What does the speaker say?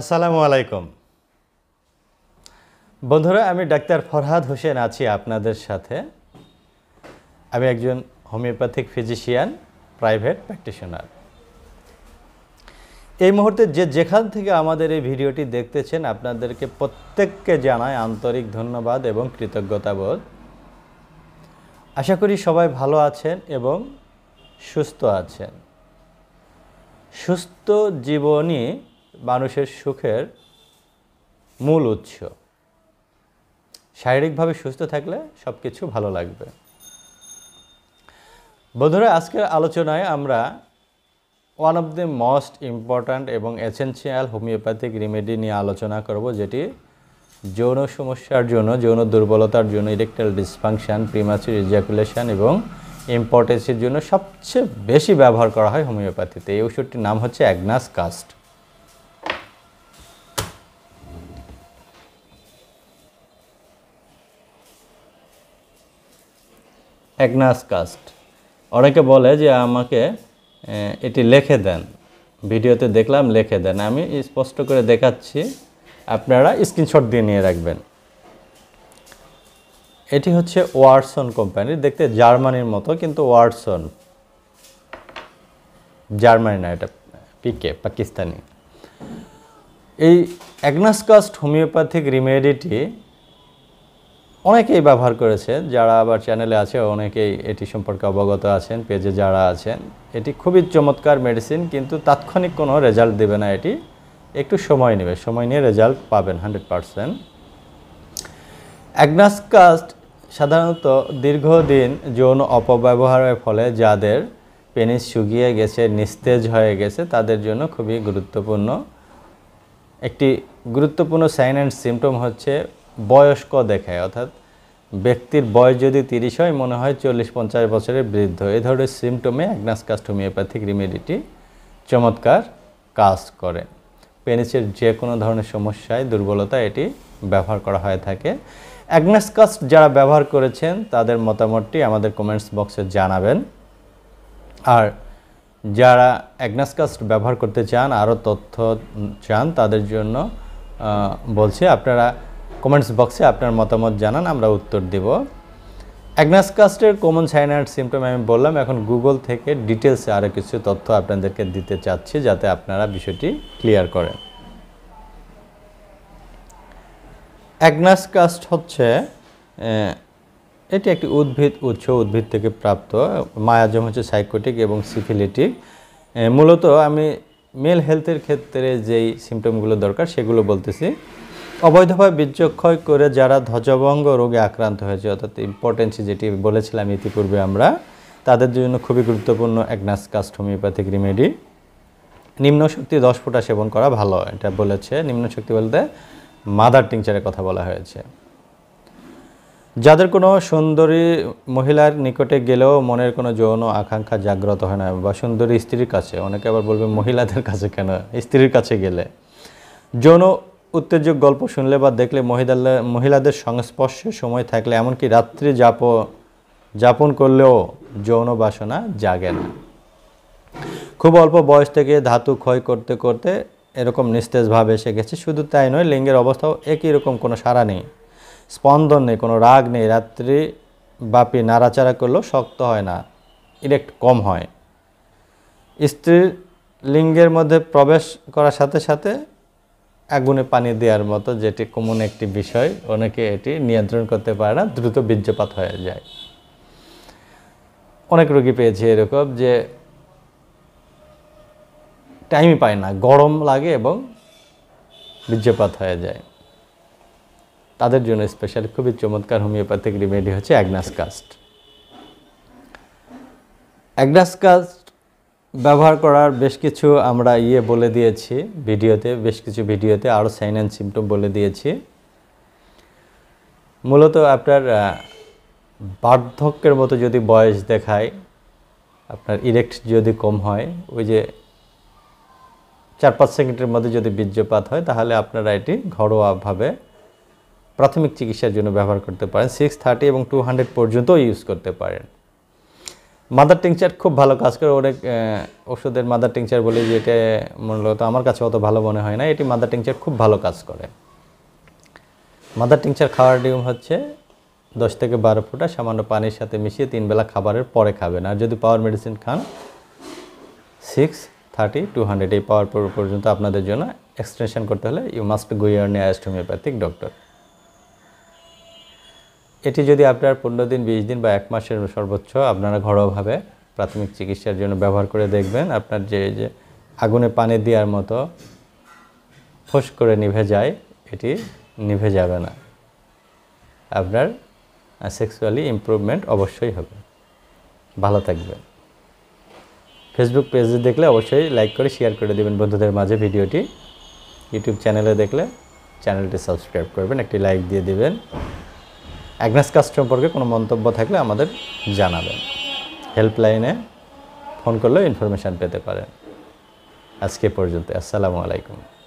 আসসালামু আলাইকুম বন্ধুরা আমি ডাক্তার ফরহাদ হোসেন আছি আপনাদের সাথে আমি একজন হোমিওপ্যাথিক ফিজিশিয়ান প্রাইভেট প্র্যাকটিশনার এই মুহূর্তে যে যেখান থেকে আমাদের এই ভিডিওটি দেখতেছেন আপনাদেরকে প্রত্যেককে জানায় আন্তরিক ধন্যবাদ এবং কৃতজ্ঞতাবোধ আশা করি সবাই ভালো আছেন এবং সুস্থ আছেন সুস্থ জীবনই মানুষের সুখের মূল উৎস শারীরিকভাবে সুস্থ থাকলে সব কিছু ভালো লাগবে বন্ধুরা আজকের আলোচনায় আমরা one of the most important এবং এসেন্সিয়াল হোমিওপ্যাথিক রিমেডি নিয়ে আলোচনা করব যেটি যৌন সমস্যার জন্য যৌন দুর্বলতার জন্য ইলেকট্রাল ডিসফাংশান প্রিমাচুর ইজাকুলেশন এবং ইম্পর্টেন্সির জন্য সবচেয়ে বেশি ব্যবহার করা হয় হোমিওপ্যাথিতে এই ওষুধটির নাম হচ্ছে অ্যাগনাস কাস্ট অ্যাগনাস কাস্ট অনেকে বলে যে আমাকে এটি লেখে দেন ভিডিওতে দেখলাম লেখে দেন আমি স্পষ্ট করে দেখাচ্ছি আপনারা স্ক্রিনশট দিয়ে নিয়ে রাখবেন এটি হচ্ছে ওয়ার্সন কোম্পানির দেখতে জার্মানির মতো কিন্তু ওয়ার্সন জার্মানি না এটা পিকে পাকিস্তানি এই অ্যাগনাসকাস্ট হোমিওপ্যাথিক রিমেডিটি অনেকেই ব্যবহার করেছেন যারা আবার চ্যানেলে আছে অনেকেই এটি সম্পর্কে অবগত আছেন পেজে যারা আছেন এটি খুবই চমৎকার মেডিসিন কিন্তু তাৎক্ষণিক কোনো রেজাল্ট দেবে না এটি একটু সময় নেবে সময় নিয়ে রেজাল্ট পাবেন হান্ড্রেড পারসেন্ট অ্যাগনাস কাস্ট সাধারণত দীর্ঘদিন যৌন অপব্যবহারের ফলে যাদের পেনিস শুকিয়ে গেছে নিস্তেজ হয়ে গেছে তাদের জন্য খুবই গুরুত্বপূর্ণ একটি গুরুত্বপূর্ণ সাইন অ্যান্ড সিমটম হচ্ছে বয়স্ক দেখায় অর্থাৎ ব্যক্তির বয়স যদি তিরিশ হয় মনে হয় চল্লিশ পঞ্চাশ বছরের বৃদ্ধ এ ধরনের সিমটমে অ্যাগনাস কাস্ট হোমিওপ্যাথিক রিমেডিটি চমৎকার কাজ করে পেনিসের যে কোনো ধরনের সমস্যায় দুর্বলতা এটি ব্যবহার করা হয়ে থাকে অ্যাগনাস কাস্ট যারা ব্যবহার করেছেন তাদের মতামতটি আমাদের কমেন্টস বক্সে জানাবেন আর যারা অ্যাগনাস কাস্ট ব্যবহার করতে চান আরও তথ্য চান তাদের জন্য বলছে আপনারা কমেন্টস বক্সে আপনার মতামত জানান আমরা উত্তর দেব অ্যাগনাস কাস্টের কমন সাইনার সিমটম আমি বললাম এখন গুগল থেকে ডিটেলসে আরও কিছু তথ্য আপনাদেরকে দিতে চাচ্ছি যাতে আপনারা বিষয়টি ক্লিয়ার করেন অ্যাগনাস কাস্ট হচ্ছে এটি একটি উদ্ভিদ উৎস উদ্ভিদ থেকে প্রাপ্ত মায়াজম হচ্ছে সাইকোটিক এবং সিফিলিটিক মূলত আমি মেল হেলথের ক্ষেত্রে যেই সিমটমগুলো দরকার সেগুলো বলতেছি অবৈধভাবে বীর্যক্ষয় করে যারা ধ্বজভঙ্গ রোগে আক্রান্ত হয়েছে অর্থাৎ ইম্পর্টেন্সি যেটি বলেছিলাম ইতিপূর্বে আমরা তাদের জন্য খুবই গুরুত্বপূর্ণ একনাস কাস্ট হোমিওপ্যাথিক রিমেডি নিম্ন শক্তি দশ ফোঁটা সেবন করা ভালো এটা বলেছে নিম্ন শক্তি বলতে মাদার টিংচারের কথা বলা হয়েছে যাদের কোনো সুন্দরী মহিলার নিকটে গেলেও মনের কোনো যৌন আকাঙ্ক্ষা জাগ্রত হয় না বা সুন্দরী স্ত্রীর কাছে অনেকে আবার বলবে মহিলাদের কাছে কেন স্ত্রীর কাছে গেলে যৌন উত্তেজক গল্প শুনলে বা দেখলে মহিলা মহিলাদের সংস্পর্শে সময় থাকলে এমনকি রাত্রি যাপ যাপন করলেও যৌন বাসনা জাগে না খুব অল্প বয়স থেকে ধাতু ক্ষয় করতে করতে এরকম নিস্তেজভাবে এসে গেছে শুধু তাই নয় লিঙ্গের অবস্থাও একই রকম কোনো সাড়া নেই স্পন্দন নেই কোনো রাগ নেই রাত্রি বাপি নাড়াচাড়া করলেও শক্ত হয় না ইরেক্ট কম হয় স্ত্রীর লিঙ্গের মধ্যে প্রবেশ করার সাথে সাথে আগুনে পানি দেওয়ার মতো যেটি কমন একটি বিষয় অনেকে এটি নিয়ন্ত্রণ করতে পারে না দ্রুত বীর্যপাত হয়ে যায় অনেক রোগী পেয়েছি এরকম যে টাইমই পায় না গরম লাগে এবং বীর্যপাত হয়ে যায় তাদের জন্য স্পেশাল খুবই চমৎকার হোমিওপ্যাথিক রিমেডি হচ্ছে অ্যাগনাস কাস্ট অ্যাগনাস কাস্ট ব্যবহার করার বেশ কিছু আমরা ইয়ে বলে দিয়েছি ভিডিওতে বেশ কিছু ভিডিওতে আরও সাইন অ্যান্ড সিমটম বলে দিয়েছি মূলত আপনার বার্ধক্যের মতো যদি বয়স দেখায় আপনার ইরেক্ট যদি কম হয় ওই যে চার পাঁচ সেকেন্ডের মধ্যে যদি বীর্যপাত হয় তাহলে আপনারা এটি ঘরোয়াভাবে প্রাথমিক চিকিৎসার জন্য ব্যবহার করতে পারেন সিক্স থার্টি এবং টু হান্ড্রেড পর্যন্তও ইউজ করতে পারেন মাদার টিংচার খুব ভালো কাজ করে অনেক ওষুধের মাদার টিংচার বলি যে এটা মূলত আমার কাছে অত ভালো মনে হয় না এটি মাদার টিংচার খুব ভালো কাজ করে মাদার টিংচার খাওয়ার নিয়ম হচ্ছে দশ থেকে বারো ফুটা সামান্য পানির সাথে মিশিয়ে তিন বেলা খাবারের পরে খাবেন আর যদি পাওয়ার মেডিসিন খান সিক্স থার্টি টু হান্ড্রেড এই পাওয়ার পর্যন্ত আপনাদের জন্য এক্সটেনশন করতে হলে ইউ মাস্ট গো নিয়ে অ্যাস্ট হোমিওপ্যাথিক ডক্টর এটি যদি আপনার পনেরো দিন বিশ দিন বা এক মাসের সর্বোচ্চ আপনারা ঘরোয়াভাবে প্রাথমিক চিকিৎসার জন্য ব্যবহার করে দেখবেন আপনার যে যে আগুনে পানি দেওয়ার মতো ফোস করে নিভে যায় এটি নিভে যাবে না আপনার সেক্সুয়ালি ইম্প্রুভমেন্ট অবশ্যই হবে ভালো থাকবে ফেসবুক পেজে দেখলে অবশ্যই লাইক করে শেয়ার করে দেবেন বন্ধুদের মাঝে ভিডিওটি ইউটিউব চ্যানেলে দেখলে চ্যানেলটি সাবস্ক্রাইব করবেন একটি লাইক দিয়ে দেবেন অ্যাগনেস কাস্ট সম্পর্কে কোনো মন্তব্য থাকলে আমাদের জানাবেন হেল্পলাইনে ফোন করলেও ইনফরমেশান পেতে পারেন আজকে পর্যন্ত আসসালামু আলাইকুম